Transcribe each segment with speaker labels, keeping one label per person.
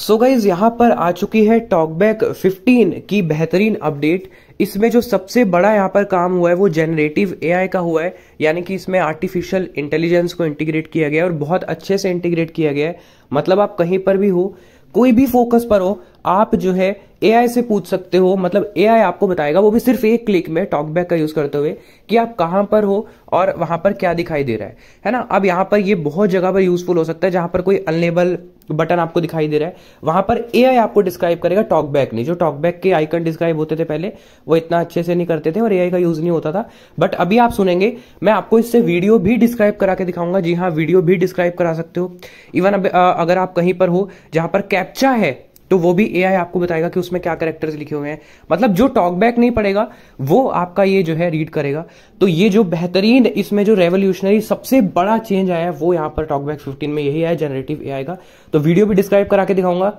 Speaker 1: So guys यहाँ पर आ चुकी है टॉकबैक 15 की बेहतरीन अपडेट इसमें जो सबसे बड़ा यहाँ पर काम हुआ है वो जेनरेटिव एआई का हुआ है यानी कि इसमें आर्टिफिशियल इंटेलिजेंस को इंटीग्रेट किया गया है और बहुत अच्छे से इंटीग्रेट किया गया है मतलब आप कहीं पर भी हो कोई भी फोकस पर हो आप जो है एआई से पूछ सकते हो मतलब एआई आपको बताएगा वो भी सिर्फ एक क्लिक में टॉकबैक का यूज करते हुए कि आप कहां पर हो और वहां पर क्या दिखाई दे रहा है है ना अब यहां पर ये बहुत जगह पर यूजफुल हो सकता है जहां पर कोई अनलेबल बटन आपको दिखाई दे रहा है वहां पर ए आपको डिस्क्राइब करेगा टॉकबैक नहीं जो टॉकबैक के आइकन डिस्क्राइब होते थे पहले वो इतना अच्छे से नहीं करते थे और ए का यूज नहीं होता था बट अभी आप सुनेंगे मैं आपको इससे वीडियो भी डिस्क्राइब करा के दिखाऊंगा जी हाँ वीडियो भी डिस्क्राइब करा सकते हो इवन अब अगर आप कहीं पर हो जहां पर कैप्चा है तो वो भी एआई आपको बताएगा कि उसमें क्या करेक्टर्स लिखे हुए हैं मतलब जो टॉकबैक नहीं पड़ेगा वो आपका ये जो है रीड करेगा तो ये जो बेहतरीन इसमें जो रेवोल्यूशनरी सबसे बड़ा चेंज आया है वो यहां पर टॉकबैक फिफ्टीन में यही है जनरेटिव ए का तो वीडियो भी डिस्क्राइब करा के दिखाऊंगा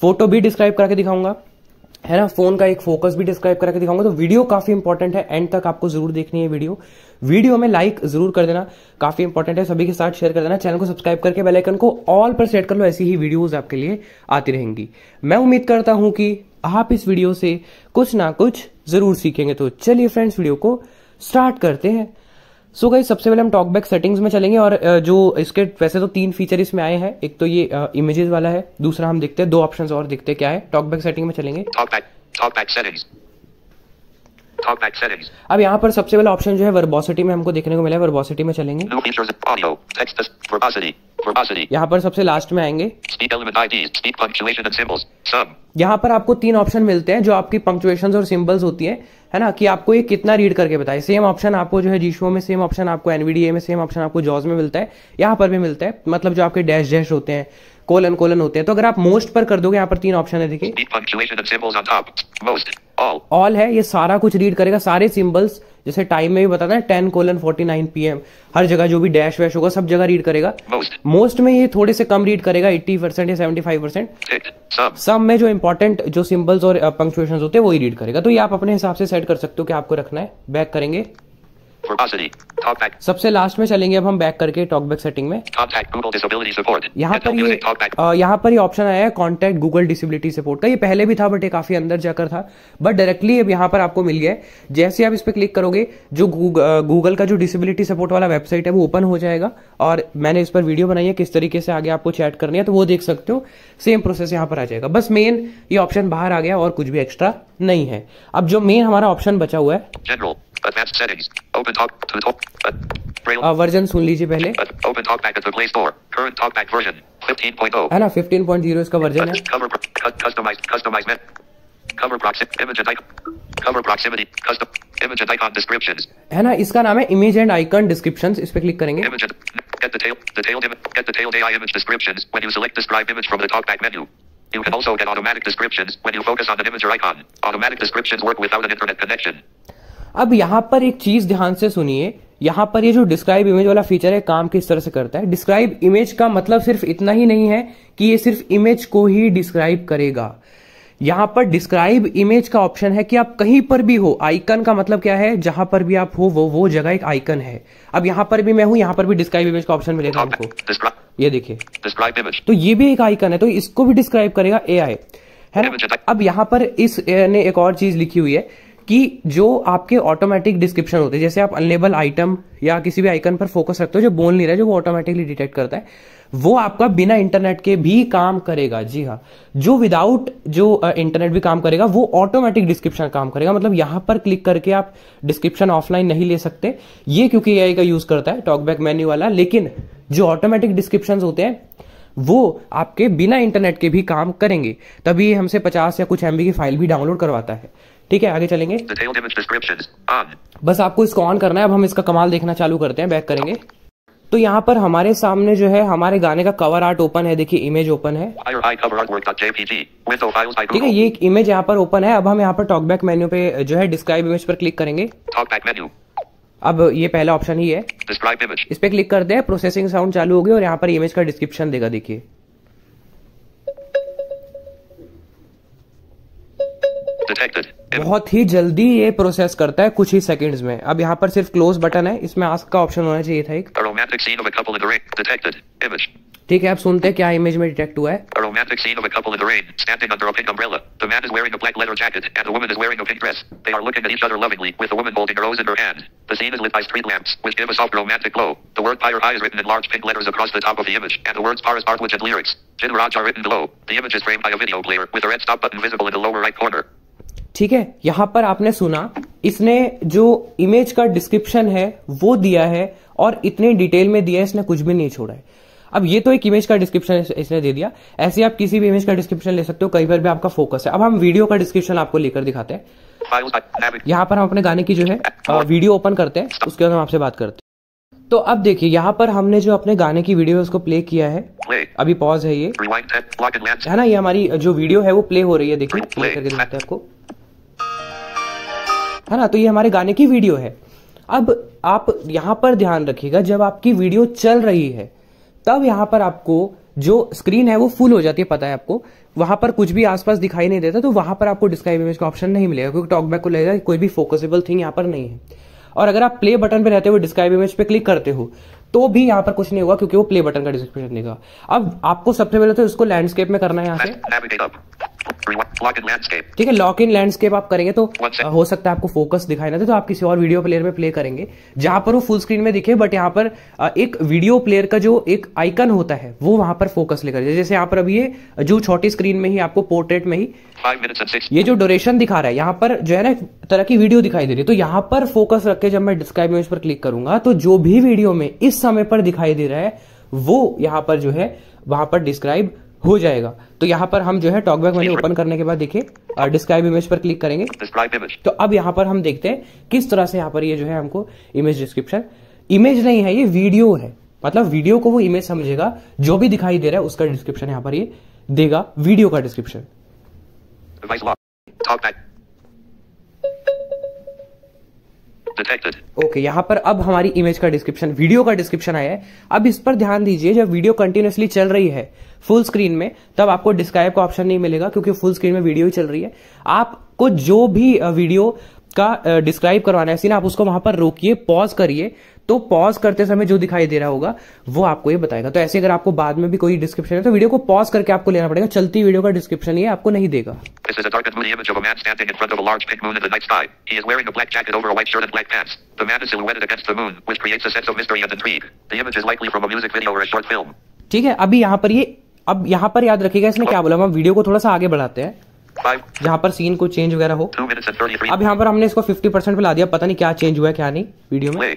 Speaker 1: फोटो भी डिस्क्राइब करा के दिखाऊंगा है ना फोन का एक फोकस भी डिस्क्राइब करके दिखाऊंगा तो वीडियो काफी इंपॉर्टेंट है एंड तक आपको जरूर देखनी है वीडियो वीडियो में लाइक जरूर कर देना काफी इंपॉर्टेंट है सभी के साथ शेयर कर देना चैनल को सब्सक्राइब करके बेल आइकन को ऑल पर सेट कर लो ऐसी ही वीडियोस आपके लिए आती रहेंगी मैं उम्मीद करता हूं कि आप इस वीडियो से कुछ ना कुछ जरूर सीखेंगे तो चलिए फ्रेंड्स वीडियो को स्टार्ट करते हैं सो so गई सबसे पहले हम टॉकबैक सेटिंग्स में चलेंगे और जो इसके वैसे तो तीन फीचर इसमें आए हैं एक तो ये इमेजेस वाला है दूसरा हम देखते हैं दो ऑप्शंस और देखते हैं क्या है टॉकबैक सेटिंग में चलेंगे अब यहाँ पर सबसे पहला ऑप्शन जो है वर्बोसिटी में हमको देखने को मिला है वर्बोसिटी में चलेंगे यहाँ पर सबसे लास्ट में आएंगे यहाँ पर आपको तीन ऑप्शन मिलते हैं जो आपकी पंक्चुएशन और सिंबल्स होती है है ना कि आपको ये कितना रीड करके बताए सेम ऑप्शन आपको जो है जीशो में सेम ऑप्शन आपको एनवीडीए में सेम ऑप्शन आपको जॉज में मिलता है यहाँ पर भी मिलता है मतलब जो आपके डैश डैश होते हैं कोलन कोलन होते हैं तो अगर आप मोस्ट पर कर दोगे यहाँ पर तीन ऑप्शन है
Speaker 2: देखिए
Speaker 1: ऑल है ये सारा कुछ रीड करेगा सारे सिंबल्स जैसे टाइम में भी बताता है ten colon forty nine P M हर जगह जो भी डैश वैश होगा सब जगह रीड करेगा मोस्ट में ये थोड़े से कम रीड करेगा एट्टी परसेंट या सेवेंटी फाइव परसेंट सब में जो इंपॉर्टेंट जो सिंबल्स और पंक्चुएशन uh, होते हैं वही रीड करेगा तो ये आप अपने हिसाब से सेट कर सकते हो कि आपको रखना है बैक करेंगे सबसे लास्ट में चलेंगे अब हम बैक करके टॉकबैक सेटिंग में
Speaker 2: यहाँ पर ये
Speaker 1: यहाँ पर ये ऑप्शन आया है कॉन्टैक्ट गूगल डिसेबिलिटी सपोर्ट का ये पहले भी था बट ये काफी अंदर जाकर था बट डायरेक्टली अब यहाँ पर आपको मिल गया है जैसे आप इस पर क्लिक करोगे जो गूगल का जो डिसेबिलिटी सपोर्ट वाला वेबसाइट है वो ओपन हो जाएगा और मैंने इस पर वीडियो बनाई है किस तरीके से आगे आपको चैट करनी है तो वो देख सकते हो सेम प्रोसेस यहाँ पर आ जाएगा बस मेन ये ऑप्शन बाहर आ गया और कुछ भी एक्स्ट्रा नहीं है अब जो मेन हमारा ऑप्शन बचा हुआ
Speaker 2: है talk to the top.
Speaker 1: Uh, version सुन लीजिए पहले open TalkBack
Speaker 2: at the Play Store current TalkBack version 15.0 है ना
Speaker 1: 15.0 इसका वर्जन है
Speaker 2: कवर कस्टमाइज कस्टमाइज में cover proximity image and icon cover proximity custom image and icon descriptions
Speaker 1: है ना इसका नाम है image and icon descriptions इस पे क्लिक करेंगे
Speaker 2: image and, get detailed detailed get detailed AI image descriptions when you select describe image from the talkback menu You can also get automatic descriptions when you focus on an image or icon. Automatic descriptions work without an internet connection.
Speaker 1: अब यहां पर एक चीज ध्यान से सुनिए यहां पर ये जो डिस्क्राइब इमेज वाला फीचर है काम किस तरह से करता है डिस्क्राइब इमेज का मतलब सिर्फ इतना ही नहीं है कि ये सिर्फ इमेज को ही डिस्क्राइब करेगा यहां पर डिस्क्राइब इमेज का ऑप्शन है कि आप कहीं पर भी हो आइकन का मतलब क्या है जहां पर भी आप हो वो वो जगह एक आइकन है अब यहां पर भी मैं हूं यहां पर भी डिस्क्राइब इमेज का ऑप्शन मिलेगा आपको ये देखिए तो ये भी एक आइकन है तो इसको भी डिस्क्राइब करेगा ए है ना अब यहां पर इस ने एक और चीज लिखी हुई है कि जो आपके ऑटोमेटिक डिस्क्रिप्शन होते हैं जैसे आप अनलेबल आइटम या किसी भी आइकन पर फोकस रखते हो जो बोल नहीं रहा है जो वो ऑटोमेटिकली डिटेक्ट करता है वो आपका बिना इंटरनेट के भी काम करेगा जी हाँ जो विदाउट जो इंटरनेट भी काम करेगा वो ऑटोमेटिक डिस्क्रिप्शन काम करेगा मतलब यहां पर क्लिक करके आप डिस्क्रिप्शन ऑफलाइन नहीं ले सकते ये क्योंकि ए का यूज करता है टॉकबैक मेन्यू वाला लेकिन जो ऑटोमेटिक डिस्क्रिप्शन होते हैं वो आपके बिना इंटरनेट के भी काम करेंगे तभी हमसे पचास या कुछ एमबी की फाइल भी डाउनलोड करवाता है ठीक है आगे चलेंगे बस आपको इसको ऑन करना है अब हम इसका कमाल देखना चालू करते हैं बैक करेंगे तो यहाँ पर हमारे सामने जो है हमारे गाने का कवर आर्ट ओपन है देखिए इमेज ओपन है
Speaker 2: ठीक है ये एक
Speaker 1: इमेज यहाँ पर ओपन है अब हम यहाँ पर टॉकबैक मेन्यू पे जो है डिस्क्राइब इमेज पर क्लिक करेंगे अब ये पहला ऑप्शन ही है इस पे क्लिक करते हैं प्रोसेसिंग साउंड चालू होगी और यहाँ पर इमेज का डिस्क्रिप्शन देगा देखिए बहुत ही जल्दी ये प्रोसेस करता है कुछ ही सेकंड्स में अब यहाँ पर सिर्फ क्लोज बटन है इसमें आस्क का ऑप्शन होना चाहिए था
Speaker 2: एक
Speaker 1: ठीक है आप सुनते हैं क्या इमेज में डिटेक्ट हुआ है
Speaker 2: A romantic scene of a couple in the rain, standing under a pink umbrella. The man is wearing a black leather jacket, and the woman is wearing a pink dress. They are looking at each other lovingly, with the woman holding a rose in her hand. The scene is lit by street lamps, which give a soft romantic glow. The word Pyre High is written in large pink letters across the top of the image, and the words Paris Bartwich and lyrics. Jin Raj are written below. The image is framed by a video player, with a red stop button visible in the lower right corner.
Speaker 1: ठीक है यहां पर आपने सुना इसने जो image का description है वो दिया है और इतने डिटेल में दिया है इसने कुछ भी नहीं छोड़ा है अब ये तो एक इमेज का डिस्क्रिप्शन इसने दे दिया ऐसे आप किसी भी इमेज का डिस्क्रिप्शन ले सकते हो कई बार भी आपका फोकस है अब हम वीडियो का डिस्क्रिप्शन आपको लेकर दिखाते हैं यहाँ पर हम अपने गाने की जो है वीडियो ओपन करते हैं उसके बाद हम आपसे बात करते हैं तो अब देखिए यहाँ पर हमने जो अपने गाने की वीडियो उसको प्ले किया है अभी पॉज है ये है ना ये हमारी जो वीडियो है वो प्ले हो रही है देखिए प्ले करके दिखाते हैं आपको है ना तो ये हमारे गाने की वीडियो है अब आप यहाँ पर ध्यान रखिएगा जब आपकी वीडियो चल रही है तब यहाँ पर आपको जो स्क्रीन है वो फुल हो जाती है पता है आपको वहां पर कुछ भी आसपास दिखाई नहीं देता तो वहां पर आपको डिस्क्राइब इमेज का ऑप्शन नहीं मिलेगा क्योंकि टॉकबैक को लगेगा कोई भी फोकसेबल थिंग यहाँ पर नहीं है और अगर आप प्ले बटन पर रहते हुए डिस्क्राइब इमेज पे क्लिक करते हो तो भी यहाँ पर कुछ नहीं होगा क्योंकि वो प्ले बटन का डिस्क्रिप्शन देगा अब आपको सबसे पहले तो इसको लैंडस्केप में करना है यहाँ से
Speaker 2: ठीक
Speaker 1: है लॉक इन लैंडस्केप आप करेंगे तो हो सकता है आपको फोकस दिखाई ना दे तो आप किसी और वीडियो प्लेयर में प्ले करेंगे जहां पर वो फुल स्क्रीन में दिखे बट यहाँ पर एक वीडियो प्लेयर का जो एक आइकन होता है वो वहां पर फोकस लेकर जैसे यहाँ पर अभी ये जो छोटी स्क्रीन में ही आपको पोर्ट्रेट में ही ये जो ड्यूरेशन दिखा रहा है यहाँ पर जो है ना तरह की वीडियो दिखाई दे रही है तो यहाँ पर फोकस रख के जब मैं डिस्क्राइब इमेज पर क्लिक करूंगा तो जो भी वीडियो में इस समय पर दिखाई दे रहा है वो यहाँ पर जो है वहां पर डिस्क्राइब हो जाएगा तो यहाँ पर हम जो है टॉकबैक मैंने ओपन करने के बाद देखिए डिस्क्राइब इमेज पर क्लिक करेंगे तो अब यहाँ पर हम देखते हैं किस तरह से यहाँ पर ये जो है हमको इमेज डिस्क्रिप्शन इमेज नहीं है ये वीडियो है मतलब वीडियो को वो इमेज समझेगा जो भी दिखाई दे रहा है उसका डिस्क्रिप्शन यहाँ पर ये देगा वीडियो का डिस्क्रिप्शन ओके यहाँ पर अब हमारी इमेज का डिस्क्रिप्शन वीडियो का डिस्क्रिप्शन आया है अब इस पर ध्यान दीजिए जब वीडियो कंटिन्यूसली चल रही है फुल स्क्रीन में तब आपको डिस्क्राइब का ऑप्शन नहीं मिलेगा क्योंकि फुल स्क्रीन में वीडियो ही चल रही है आपको जो भी वीडियो का डिस्क्राइब करवाना है इसीलिए आप उसको वहां पर रोकिए पॉज करिए तो पॉज करते समय जो दिखाई दे रहा होगा वो आपको ये बताएगा तो ऐसे अगर आपको बाद में भी कोई डिस्क्रिप्शन है तो वीडियो को पॉज करके आपको लेना पड़ेगा चलती वीडियो का डिस्क्रिप्शन ये आपको नहीं देगा ठीक है अभी यहाँ पर ये अब यहाँ पर याद रखिएगा इसने क्या बोला हम वीडियो को थोड़ा सा आगे बढ़ाते हैं जहाँ पर सीन को चेंज वगैरह हो अब यहाँ पर हमने इसको 50 परसेंट पे ला दिया पता नहीं क्या चेंज हुआ है क्या नहीं वीडियो में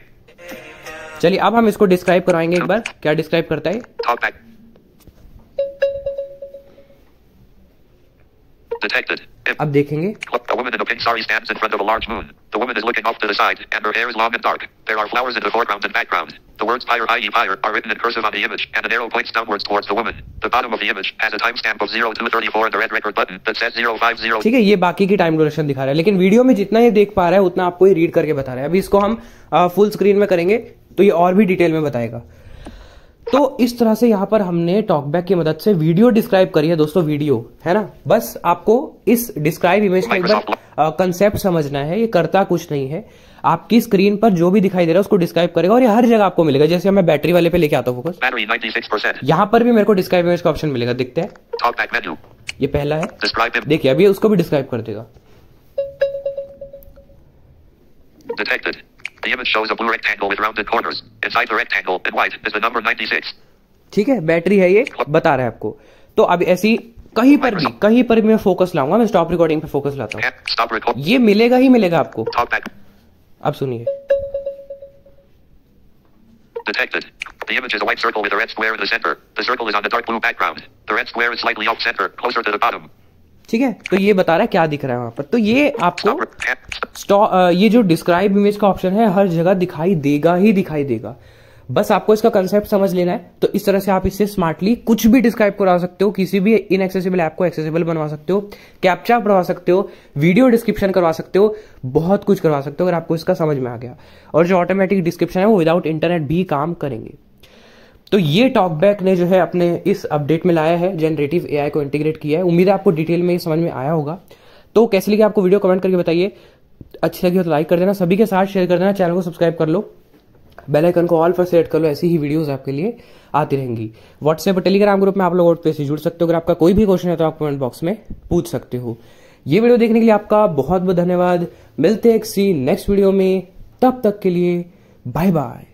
Speaker 1: चलिए अब हम इसको डिस्क्राइब कराएंगे एक बार क्या डिस्क्राइब करता है अब देखेंगे
Speaker 2: woman in a pink sari stands in front of a large moon. The woman is looking off to the side, and her hair is long and dark. There are flowers in the foreground and background. The words pyre, i.e. pyre, are written in cursive on the image, and an arrow points downwards towards the woman. The bottom of the image has a timestamp of 0234 and the red record button that says 050. ठीक है ये
Speaker 1: बाकी की time duration दिखा रहा है लेकिन video में जितना ये देख पा रहा है उतना आपको ये रीड करके बता रहा है अभी इसको हम फुल स्क्रीन में करेंगे तो ये और भी डिटेल में बताएगा तो इस तरह से यहां पर हमने टॉकबैक की मदद से वीडियो डिस्क्राइब करी है दोस्तों वीडियो है ना बस आपको इस डिस्क्राइब इमेज का अंदर कंसेप्ट समझना है ये करता कुछ नहीं है आपकी स्क्रीन पर जो भी दिखाई दे रहा है उसको डिस्क्राइब करेगा और ये हर जगह आपको मिलेगा जैसे मैं बैटरी वाले पे लेके आता हूँ
Speaker 2: फोकस
Speaker 1: यहाँ पर भी मेरे को डिस्क्राइब इमेज का ऑप्शन मिलेगा दिखते हैं ये पहला है देखिए अभी उसको भी डिस्क्राइब कर देगा
Speaker 2: The image shows a blue rectangle with rounded corners. Inside the rectangle in white is the number 96.
Speaker 1: ठीक है बैटरी है ये बता रहा है आपको तो अब ऐसी कहीं पर भी कहीं पर भी मैं फोकस लाऊंगा मैं स्टॉप रिकॉर्डिंग पे फोकस लाता हूँ ये मिलेगा ही मिलेगा आपको अब सुनिए Detected.
Speaker 2: The image is a white circle with a red square in the center. The circle is on the dark blue background. The red square is slightly off center, closer
Speaker 1: to the bottom. ठीक है तो ये बता रहा है क्या दिख रहा है वहां पर तो ये आपको ये जो डिस्क्राइब इमेज का ऑप्शन है हर जगह दिखाई देगा ही दिखाई देगा बस आपको इसका कंसेप्ट समझ लेना है तो इस तरह से आप इससे स्मार्टली कुछ भी डिस्क्राइब करा सकते हो किसी भी इनएक्सेसिबल ऐप को एक्सेसिबल बनवा सकते हो कैप्चा बनवा सकते हो वीडियो डिस्क्रिप्शन करवा सकते हो बहुत कुछ करवा सकते हो अगर आपको इसका समझ में आ गया और जो ऑटोमेटिक डिस्क्रिप्शन है वो विदाउट इंटरनेट भी काम करेंगे तो ये टॉकबैक ने जो है अपने इस अपडेट में लाया है जनरेटिव एआई को इंटीग्रेट किया है उम्मीद है आपको डिटेल में ये समझ में आया होगा तो कैसे लगी आपको वीडियो कमेंट करके बताइए अच्छी लगी हो तो लाइक कर देना सभी के साथ शेयर कर देना चैनल को सब्सक्राइब कर लो बेल आइकन को ऑल पर सेट कर लो ऐसी ही वीडियोस आपके लिए आती रहेंगी व्हाट्सएप और टेलीग्राम ग्रुप में आप लोग और पे से जुड़ सकते हो अगर आपका कोई भी क्वेश्चन है तो आप कमेंट बॉक्स में पूछ सकते हो ये वीडियो देखने के लिए आपका बहुत बहुत धन्यवाद मिलते हैं नेक्स्ट वीडियो में तब तक के लिए बाय बाय